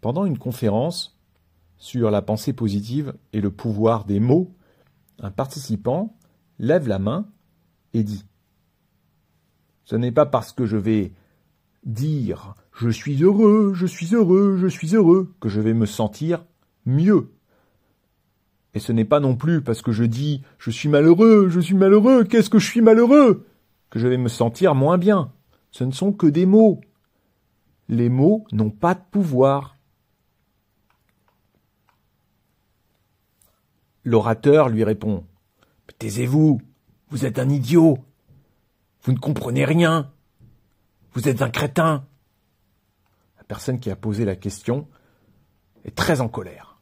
Pendant une conférence sur la pensée positive et le pouvoir des mots, un participant lève la main et dit Ce n'est pas parce que je vais dire je suis heureux, je suis heureux, je suis heureux que je vais me sentir mieux. Et ce n'est pas non plus parce que je dis je suis malheureux, je suis malheureux, qu'est-ce que je suis malheureux que je vais me sentir moins bien. Ce ne sont que des mots. Les mots n'ont pas de pouvoir. L'orateur lui répond Taisez-vous, vous êtes un idiot. Vous ne comprenez rien. Vous êtes un crétin. La personne qui a posé la question est très en colère.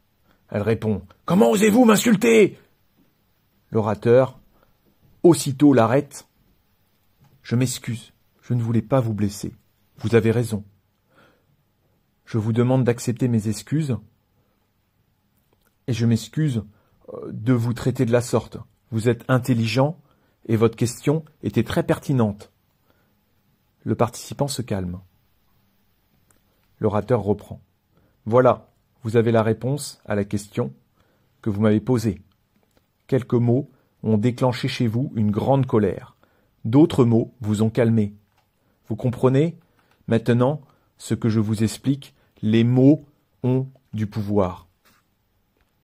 Elle répond Comment osez-vous m'insulter L'orateur aussitôt l'arrête. Je m'excuse, je ne voulais pas vous blesser. Vous avez raison. Je vous demande d'accepter mes excuses et je m'excuse de vous traiter de la sorte. Vous êtes intelligent et votre question était très pertinente. Le participant se calme. L'orateur reprend. Voilà, vous avez la réponse à la question que vous m'avez posée. Quelques mots ont déclenché chez vous une grande colère. D'autres mots vous ont calmé. Vous comprenez Maintenant, ce que je vous explique, les mots ont du pouvoir.